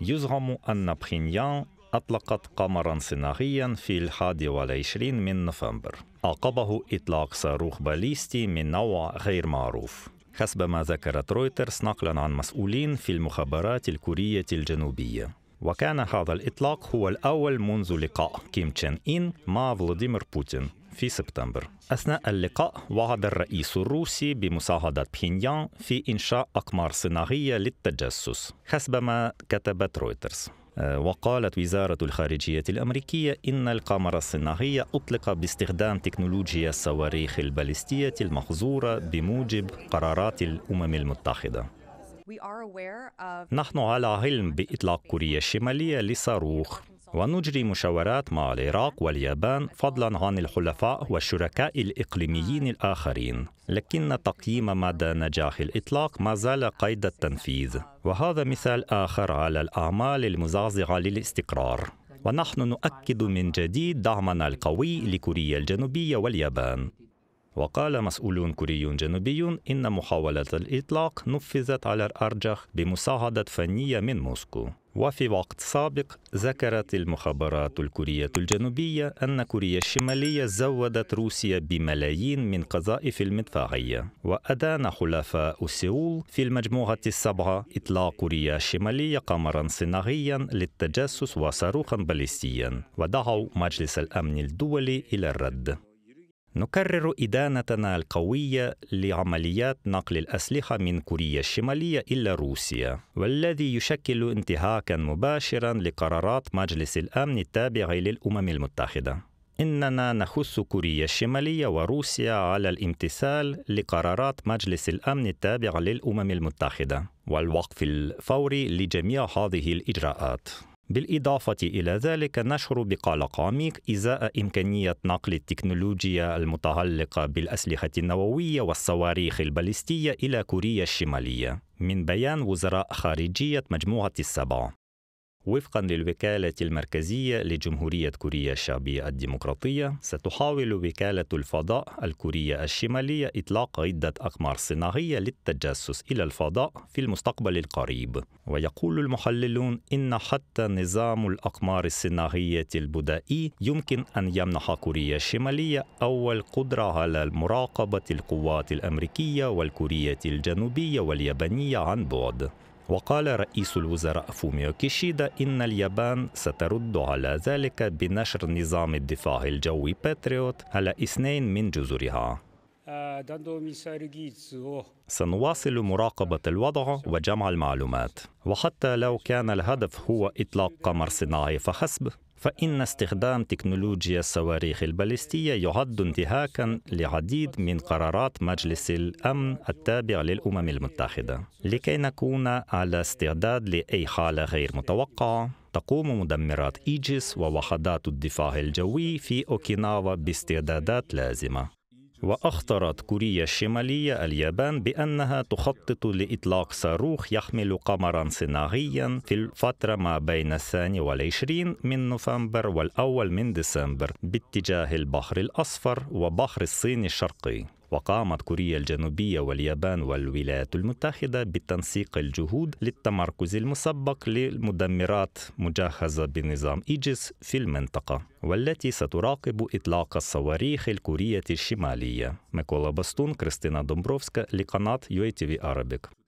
يزعم أن بخينيان أطلقت قمرا صناعيا في الحادي والعشرين من نوفمبر عقبه إطلاق صاروخ باليستي من نوع غير معروف حسب ما ذكرت رويترز نقلا عن مسؤولين في المخابرات الكورية الجنوبية وكان هذا الإطلاق هو الأول منذ لقاء كيم تشين إن مع فلاديمير بوتين في سبتمبر أثناء اللقاء وعد الرئيس الروسي بمساعدة بخينيان في إنشاء أقمار صناعية للتجسس حسب ما كتبت رويترز آه، وقالت وزارة الخارجية الأمريكية إن القمر الصناعي أطلق باستخدام تكنولوجيا الصواريخ البالستية المخزورة بموجب قرارات الأمم المتحدة نحن على علم بإطلاق كوريا الشمالية لصاروخ ونجري مشاورات مع العراق واليابان فضلا عن الحلفاء والشركاء الإقليميين آه. الآخرين لكن تقييم مدى نجاح الإطلاق ما زال قيد التنفيذ وهذا مثال آخر على الأعمال المزعزعة للاستقرار ونحن نؤكد من جديد دعمنا القوي لكوريا الجنوبية واليابان وقال مسؤول كوري جنوبي إن محاولة الإطلاق نفذت على الأرجح بمساعدة فنية من موسكو وفي وقت سابق ذكرت المخابرات الكورية الجنوبية أن كوريا الشمالية زودت روسيا بملايين من قذائف المدفعية وأدان حلفاء سيول في المجموعة السبعة إطلاق كوريا الشمالية قمرا صناعيا للتجسس وصاروخا باليستيا ودعوا مجلس الأمن الدولي إلى الرد نكرر إدانتنا القوية لعمليات نقل الأسلحة من كوريا الشمالية إلى روسيا، والذي يشكل انتهاكا مباشرا لقرارات مجلس الأمن التابع للأمم المتحدة. إننا نخص كوريا الشمالية وروسيا على الامتثال لقرارات مجلس الأمن التابع للأمم المتحدة والوقف الفوري لجميع هذه الإجراءات. بالإضافة إلى ذلك نشر بقلق عميق إزاء إمكانية نقل التكنولوجيا المتعلقة بالأسلحة النووية والصواريخ الباليستية إلى كوريا الشمالية من بيان وزراء خارجية مجموعة السبع وفقا للوكالة المركزية لجمهورية كوريا الشعبية الديمقراطية ستحاول وكالة الفضاء الكورية الشمالية إطلاق عدة أقمار صناعية للتجسس إلى الفضاء في المستقبل القريب ويقول المحللون إن حتى نظام الأقمار الصناعية البدائي يمكن أن يمنح كوريا الشمالية أول قدرة على مراقبة القوات الأمريكية والكورية الجنوبية واليابانية عن بعد وقال رئيس الوزراء فوميو كيشيدا إن اليابان سترد على ذلك بنشر نظام الدفاع الجوي باتريوت على اثنين من جزرها سنواصل مراقبة الوضع وجمع المعلومات وحتى لو كان الهدف هو إطلاق قمر صناعي فحسب فإن استخدام تكنولوجيا الصواريخ الباليستية يعد انتهاكا لعديد من قرارات مجلس الأمن التابع للأمم المتحدة لكي نكون على استعداد لأي حالة غير متوقعة تقوم مدمرات إيجيس ووحدات الدفاع الجوي في أوكيناوا باستعدادات لازمة وأخطرت كوريا الشمالية اليابان بأنها تخطط لإطلاق صاروخ يحمل قمرا صناعيا في الفترة ما بين الثاني والعشرين من نوفمبر والأول من ديسمبر باتجاه البحر الأصفر وبحر الصين الشرقي وقامت كوريا الجنوبية واليابان والولايات المتحدة بتنسيق الجهود للتمركز المسبق للمدمرات مجهزة بنظام إيجيس في المنطقة والتي ستراقب إطلاق الصواريخ الكورية الشمالية ميكولا بستون كريستينا دومبروفسكا لقناة يو تي في أرابيك